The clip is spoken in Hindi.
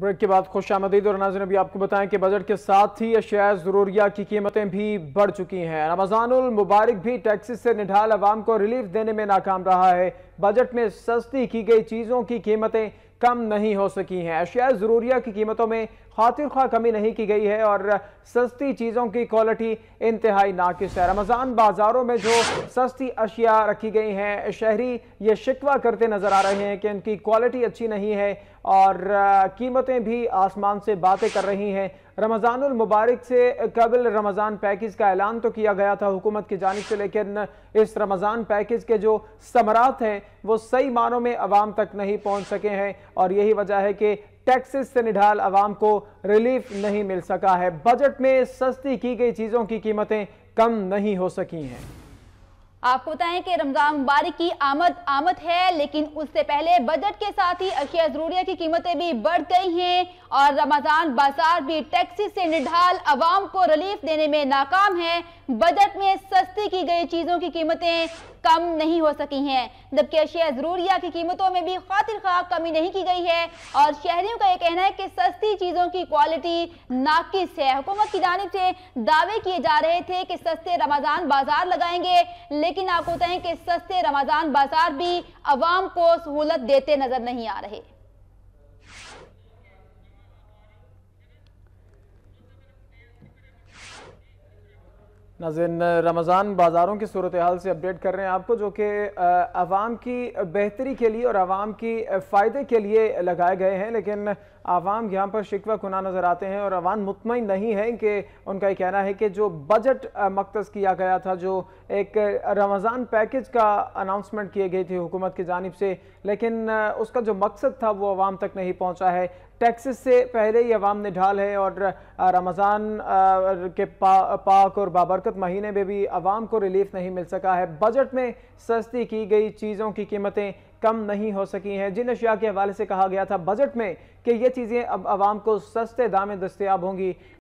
ब्रेक के बाद खुश आमदीद और नाजन अभी आपको बताएं कि बजट के साथ ही अशिया ज़रूरिया की कीमतें भी बढ़ चुकी हैं रमज़ानुल मुबारक भी टैक्सी से निढाल आवाम को रिलीफ देने में नाकाम रहा है बजट में सस्ती की गई चीज़ों की कीमतें कम नहीं हो सकी हैं अशिया ज़रूरिया की कीमतों में खातिर खा कमी नहीं की गई है और सस्ती चीज़ों की क्वालिटी इंतहाई नाकस है रमज़ान बाज़ारों में जो सस्ती अशिया रखी गई हैं शहरी ये शिकवा करते नज़र आ रहे हैं कि इनकी क्वालिटी अच्छी नहीं है और कीमतें भी आसमान से बातें कर रही हैं रमज़ान मुबारक से कबल रमज़ान पैकेज का ऐलान तो किया गया था हुकूमत की जानब से लेकिन इस रमज़ान पैकेज के जो समरात हैं वो सही मानों में आवाम तक नहीं पहुँच सके हैं और यही वजह है कि टैक्सेस से निढाल आवाम को रिलीफ नहीं मिल सका है बजट में सस्ती की गई चीज़ों की कीमतें कम नहीं हो सकी हैं आपको बताएं कि रमजान मुबारक की आमद आमद है लेकिन उससे पहले बजट के साथ ही अशिया जरूरिया की कीमतें भी बढ़ गई हैं और रमजान बाजार भी टैक्सी से निढाल आवाम को रिलीफ देने में नाकाम है बजट में सस्ती की गई चीज़ों की कीमतें कम नहीं हो सकी हैं जबकि अशिया ज़रूरिया की कीमतों में भी खातिर खा कमी नहीं की गई है और शहरियों का यह कहना है कि सस्ती चीज़ों की क्वालिटी नाकिस है हुकूमत की जानब से दावे किए जा रहे थे कि सस्ते रमज़ान बाज़ार लगाएंगे लेकिन आपको बताएं कि सस्ते रमज़ान बाज़ार भी आवाम को सहूलत देते नज़र नहीं आ रहे नाजिन रमज़ान बाज़ारों की सूरत हाल से अपडेट कर रहे हैं आपको जो कि आवाम की बेहतरी के लिए और आवाम की फ़ायदे के लिए लगाए गए हैं लेकिन आवाम यहाँ पर शिकवा खुना नज़र आते हैं और आवाम मुतमिन नहीं है कि उनका ये कहना है कि जो बजट मकतज़ किया गया था जो एक रमज़ान पैकेज का अनाउंसमेंट किए गए थी हुकूमत की जानब से लेकिन उसका जो मकसद था वो आवाम तक नहीं पहुँचा है टैक्सेस से पहले ही अवाम ने ढाल है और रमज़ान के पा, पाक और बाबरकत महीने में भी आवाम को रिलीफ नहीं मिल सका है बजट में सस्ती की गई चीज़ों की कीमतें कम नहीं हो सकी हैं जिन अशिया के हवाले से कहा गया था बजट में कि ये चीज़ें अब आवाम को सस्ते दामे दस्तियाब होंगी